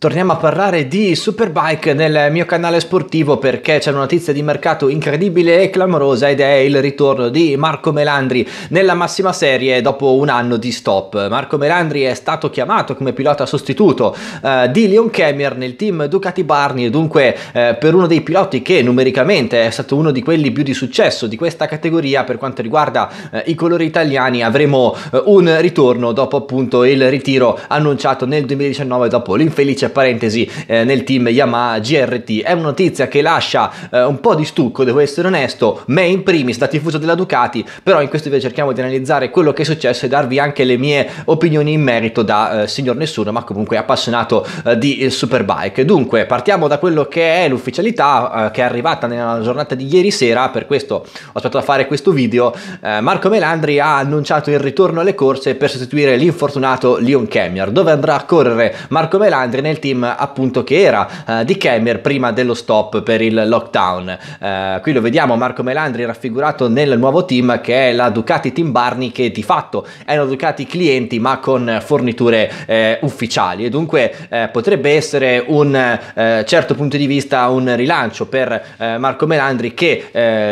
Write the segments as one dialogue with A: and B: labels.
A: Torniamo a parlare di Superbike nel mio canale sportivo perché c'è una notizia di mercato incredibile e clamorosa ed è il ritorno di Marco Melandri nella massima serie dopo un anno di stop. Marco Melandri è stato chiamato come pilota sostituto eh, di Leon Kemier nel team Ducati Barney e dunque eh, per uno dei piloti che numericamente è stato uno di quelli più di successo di questa categoria per quanto riguarda eh, i colori italiani avremo eh, un ritorno dopo appunto il ritiro annunciato nel 2019 dopo l'infelice invece, parentesi, eh, nel team Yamaha GRT. È una notizia che lascia eh, un po' di stucco, devo essere onesto, me in primis, da tifoso della Ducati, però in questo video cerchiamo di analizzare quello che è successo e darvi anche le mie opinioni in merito da eh, signor nessuno, ma comunque appassionato eh, di eh, Superbike. Dunque, partiamo da quello che è l'ufficialità eh, che è arrivata nella giornata di ieri sera, per questo ho aspettato a fare questo video. Marco Melandri ha annunciato il ritorno alle corse per sostituire l'infortunato Leon Kemmer, dove andrà a correre Marco Melandri nel team appunto che era eh, di Kemmer prima dello stop per il lockdown. Eh, qui lo vediamo Marco Melandri raffigurato nel nuovo team che è la Ducati Team Barney che di fatto è una Ducati clienti ma con forniture eh, ufficiali e dunque eh, potrebbe essere un eh, certo punto di vista un rilancio per eh, Marco Melandri che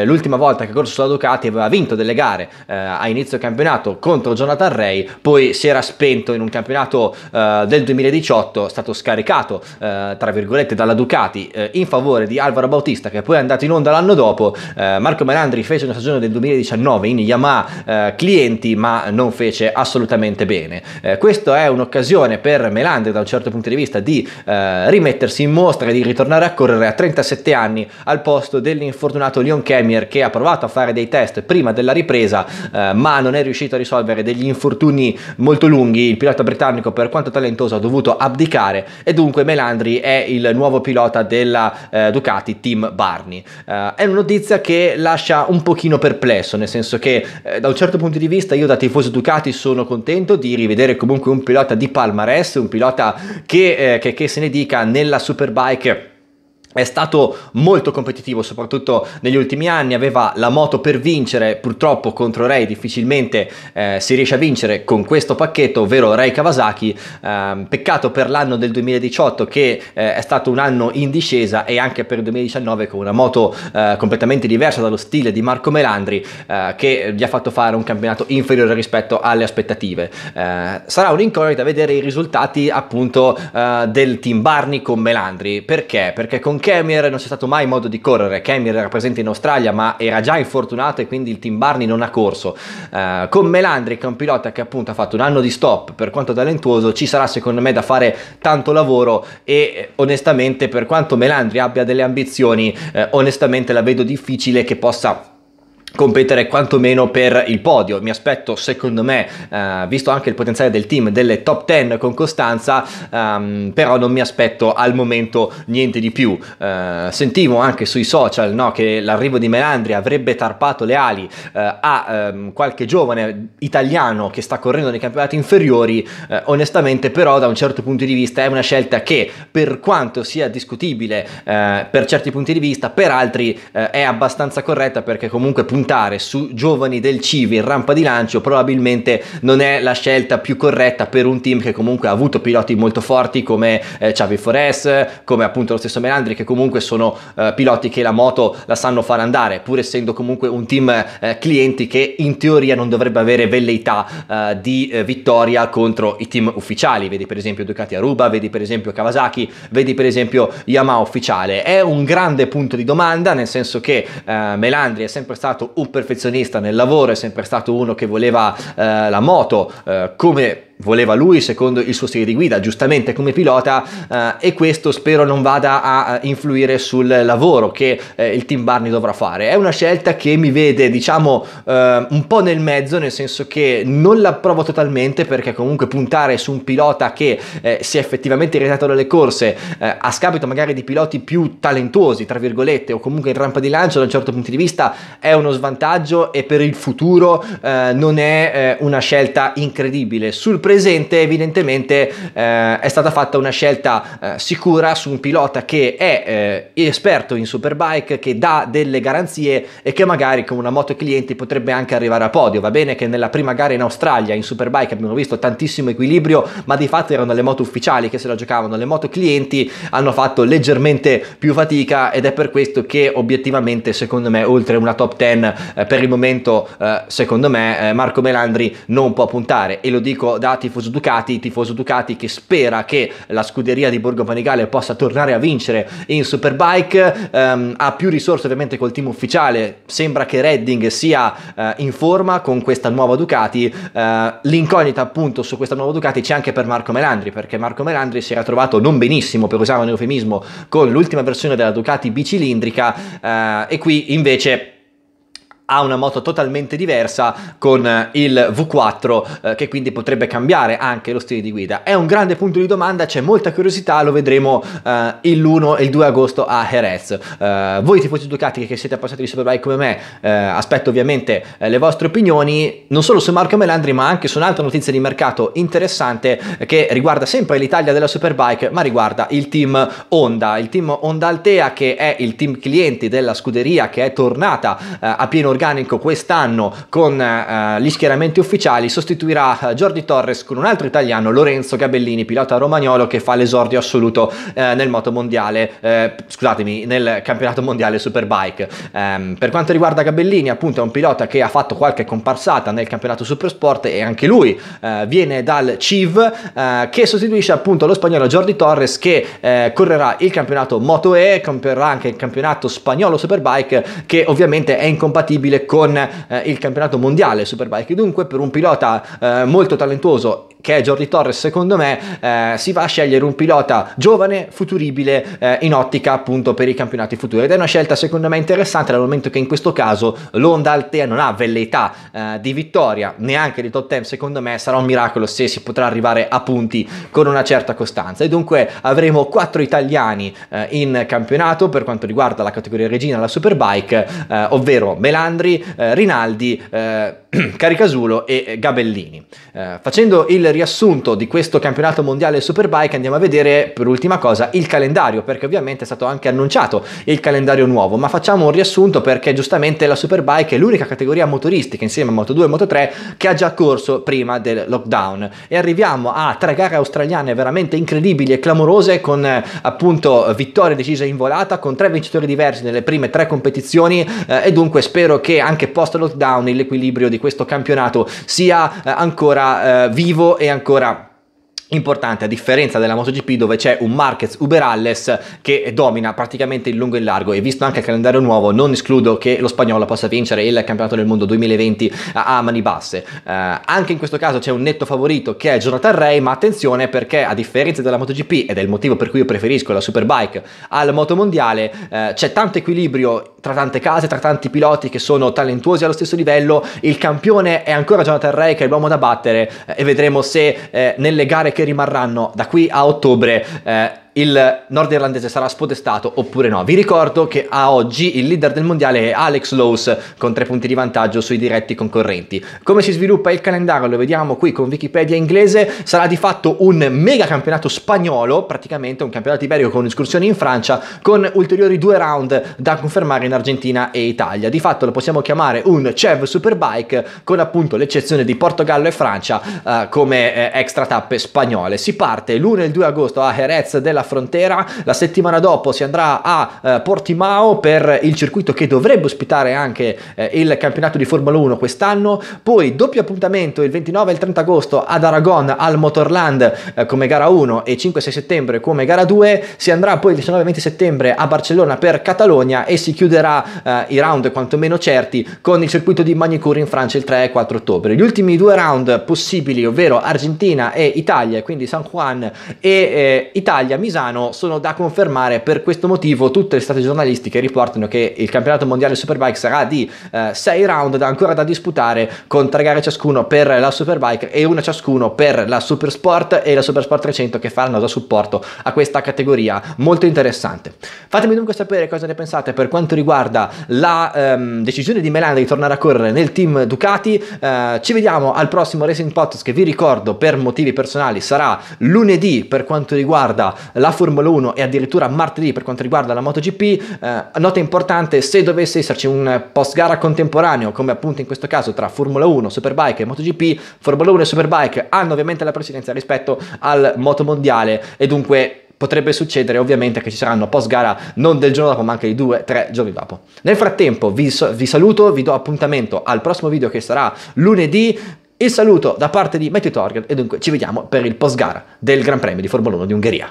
A: l'ultima volta che ha corso sulla Ducati aveva vinto delle gare a inizio campionato contro Jonathan Ray, poi si era spento in un campionato del 2018, è stato scaricato caricato eh, tra virgolette dalla Ducati eh, in favore di Alvaro Bautista che poi è andato in onda l'anno dopo eh, Marco Melandri fece una stagione del 2019 in Yamaha eh, clienti ma non fece assolutamente bene eh, questa è un'occasione per Melandri da un certo punto di vista di eh, rimettersi in mostra e di ritornare a correre a 37 anni al posto dell'infortunato Leon Kemier che ha provato a fare dei test prima della ripresa ma non è riuscito a risolvere degli infortuni molto lunghi il pilota britannico per quanto talentoso ha dovuto abdicare e dunque Melandri è il nuovo pilota della eh, Ducati Team Barney. Eh, è una notizia che lascia un pochino perplesso, nel senso che eh, da un certo punto di vista io da tifoso Ducati sono contento di rivedere comunque un pilota di palmarès, un pilota che, eh, che, che se ne dica nella Superbike è stato molto competitivo soprattutto negli ultimi anni, aveva la moto per vincere, purtroppo contro Ray difficilmente eh, si riesce a vincere con questo pacchetto, ovvero Ray Kawasaki, eh, peccato per l'anno del 2018 che eh, è stato un anno in discesa e anche per il 2019 con una moto eh, completamente diversa dallo stile di Marco Melandri eh, che gli ha fatto fare un campionato inferiore rispetto alle aspettative. Eh, sarà un'incognita vedere i risultati appunto del team Barney con Melandri, perché? Perché con Kemir non c'è stato mai modo di correre, Kemir era presente in Australia ma era già infortunato e quindi il team Barney non ha corso. Uh, con Melandri, che è un pilota che appunto ha fatto un anno di stop per quanto talentuoso, ci sarà secondo me da fare tanto lavoro e eh, onestamente per quanto Melandri abbia delle ambizioni, eh, onestamente la vedo difficile che possa competere quantomeno per il podio. Mi aspetto, secondo me, eh, visto anche il potenziale del team, delle top 10 con costanza, ehm, però non mi aspetto al momento niente di più. Eh, sentivo anche sui social no, che l'arrivo di Melandri avrebbe tarpato le ali eh, a ehm, qualche giovane italiano che sta correndo nei campionati inferiori. Eh, onestamente, però, da un certo punto di vista è una scelta che, per quanto sia discutibile eh, per certi punti di vista, per altri eh, è abbastanza corretta perché comunque punta puntare su giovani del Civi in rampa di lancio probabilmente non è la scelta più corretta per un team che comunque ha avuto piloti molto forti come eh, Xavi Forest, come appunto lo stesso Melandri che comunque sono eh, piloti che la moto la sanno far andare pur essendo comunque un team eh, clienti che in teoria non dovrebbe avere velleità eh, di eh, vittoria contro i team ufficiali vedi per esempio Ducati Aruba, vedi per esempio Kawasaki, vedi per esempio Yamaha ufficiale è un grande punto di domanda nel senso che eh, Melandri è sempre stato un perfezionista nel lavoro, è sempre stato uno che voleva eh, la moto eh, come voleva lui secondo il suo stile di guida, giustamente come pilota, eh, e questo spero non vada a eh, influire sul lavoro che eh, il team Barney dovrà fare. È una scelta che mi vede, diciamo, eh, un po' nel mezzo, nel senso che non l'approvo totalmente perché comunque puntare su un pilota che eh, si è effettivamente ritratto dalle corse, eh, a scapito magari di piloti più talentuosi, tra virgolette, o comunque in rampa di lancio da un certo punto di vista, è uno svantaggio e per il futuro non è una scelta incredibile. Sul presente evidentemente eh, è stata fatta una scelta eh, sicura su un pilota che è eh, esperto in superbike, che dà delle garanzie e che magari con una moto clienti potrebbe anche arrivare a podio. Va bene che nella prima gara in Australia in superbike abbiamo visto tantissimo equilibrio, ma di fatto erano le moto ufficiali che se la giocavano, le moto clienti hanno fatto leggermente più fatica ed è per questo che obiettivamente secondo me oltre una top 10 eh, per il momento eh, secondo me eh, Marco Melandri non può puntare e lo dico da tifoso Ducati, tifoso Ducati che spera che la scuderia di Borgo Panigale possa tornare a vincere in Superbike, um, ha più risorse ovviamente col team ufficiale, sembra che Redding sia uh, in forma con questa nuova Ducati, uh, l'incognita appunto su questa nuova Ducati c'è anche per Marco Melandri, perché Marco Melandri si era trovato non benissimo, per usare un eufemismo, con l'ultima versione della Ducati bicilindrica uh, e qui invece ha una moto totalmente diversa con eh, il V4 eh, che quindi potrebbe cambiare anche lo stile di guida. È un grande punto di domanda, c'è molta curiosità, lo vedremo eh, il 1 e il 2 agosto a Jerez. Eh, voi tifosi Ducati che siete appassionati di Superbike come me, eh, aspetto ovviamente eh, le vostre opinioni non solo su Marco Melandri ma anche su un'altra notizia di mercato interessante che riguarda sempre l'Italia della Superbike ma riguarda il team Honda, il team Honda Altea che è il team clienti della scuderia che è tornata a pieno organico quest'anno con eh, eh, gli schieramenti ufficiali sostituirà eh, Jordi Torres con un altro italiano, Lorenzo Gabellini, pilota romagnolo che fa l'esordio assoluto eh, nel moto mondiale, eh, scusatemi, nel campionato mondiale Superbike. Ehm, per quanto riguarda Gabellini, appunto è un pilota che ha fatto qualche comparsata nel campionato Supersport e anche lui eh, viene dal CIV che sostituisce appunto lo spagnolo Jordi Torres che correrà il campionato Moto E, comperrà anche il campionato spagnolo Superbike che ovviamente è incompatibile compatibile con eh, il campionato mondiale Superbike. Dunque per un pilota eh, molto talentuoso che è Jordi Torres secondo me eh, si va a scegliere un pilota giovane futuribile eh, in ottica appunto per i campionati futuri ed è una scelta secondo me interessante dal momento che in questo caso l'Onda Altea non ha velleità eh, di vittoria neanche di top 10 secondo me sarà un miracolo se si potrà arrivare a punti con una certa costanza e dunque avremo quattro italiani eh, in campionato per quanto riguarda la categoria regina la Superbike eh, ovvero Melandri eh, Rinaldi Caricasulo e Gabellini facendo il riassunto di questo campionato mondiale Superbike andiamo a vedere per ultima cosa il calendario, perché ovviamente è stato anche annunciato il calendario nuovo, ma facciamo un riassunto perché giustamente la Superbike è l'unica categoria motoristica insieme a Moto2 e Moto3 che ha già corso prima del lockdown e arriviamo a tre gare australiane veramente incredibili e clamorose con eh, appunto vittorie decise in volata con tre vincitori diversi nelle prime tre competizioni eh, e dunque spero che anche post lockdown l'equilibrio di questo campionato sia eh, ancora eh, vivo è ancora importante a differenza della MotoGP dove c'è un Marquez Uberalles che domina praticamente il lungo e il largo e visto anche il calendario nuovo non escludo che lo spagnolo possa vincere il campionato del mondo 2020 a mani basse eh, anche in questo caso c'è un netto favorito che è Jonathan Ray ma attenzione perché a differenza della MotoGP ed è il motivo per cui io preferisco la Superbike al motomondiale eh, c'è tanto equilibrio tra tante case, tra tanti piloti che sono talentuosi allo stesso livello, il campione è ancora Jonathan Ray che è l'uomo da battere eh, e vedremo se eh, nelle gare che rimarranno da qui a ottobre eh, il nordirlandese sarà spodestato oppure no. Vi ricordo che a oggi il leader del mondiale è Alex Lowe's con tre punti di vantaggio sui diretti concorrenti. Come si sviluppa il calendario? Lo vediamo qui con Wikipedia inglese. Sarà di fatto un mega campionato spagnolo, praticamente un campionato iberico con escursioni in Francia, con ulteriori due round da confermare in Argentina e Italia. Di fatto lo possiamo chiamare un CEV Superbike con appunto l'eccezione di Portogallo e Francia eh, come eh, extra tappe spagnole. Si parte l'1 e il 2 agosto a Jerez della frontera. la settimana dopo si andrà a eh, Portimao per il circuito che dovrebbe ospitare anche eh, il campionato di Formula 1 quest'anno, poi doppio appuntamento il 29 e il 30 agosto ad Aragon al Motorland eh, come gara 1 e 5-6 settembre come gara 2, si andrà poi il 19-20 settembre a Barcellona per Catalogna e si chiuderà eh, i round quantomeno certi con il circuito di Magnicur in Francia il 3 e 4 ottobre. Gli ultimi due round possibili, ovvero Argentina e Italia, quindi San Juan e eh, Italia, Misano Pisano sono da confermare, per questo motivo tutte le state giornalistiche riportano che il campionato mondiale Superbike sarà di 6 eh, round da, ancora da disputare con 3 gare ciascuno per la Superbike e una ciascuno per la Supersport e la Supersport 300 che faranno da supporto a questa categoria molto interessante. Fatemi dunque sapere cosa ne pensate per quanto riguarda la ehm, decisione di Melanda di tornare a correre nel team Ducati. Eh, ci vediamo al prossimo Racing Podcast che vi ricordo per motivi personali sarà lunedì per quanto riguarda la la Formula 1 e addirittura martedì per quanto riguarda la MotoGP. Eh, nota importante, se dovesse esserci un post gara contemporaneo, come appunto in questo caso tra Formula 1, Superbike e MotoGP, Formula 1 e Superbike hanno ovviamente la presidenza rispetto al motomondiale e dunque potrebbe succedere ovviamente che ci saranno post gara non del giorno dopo ma anche di due, tre giorni dopo. Nel frattempo vi, vi saluto, vi do appuntamento al prossimo video che sarà lunedì. Il saluto da parte di Matthew Torgan e dunque ci vediamo per il post gara del Gran Premio di Formula 1 di Ungheria.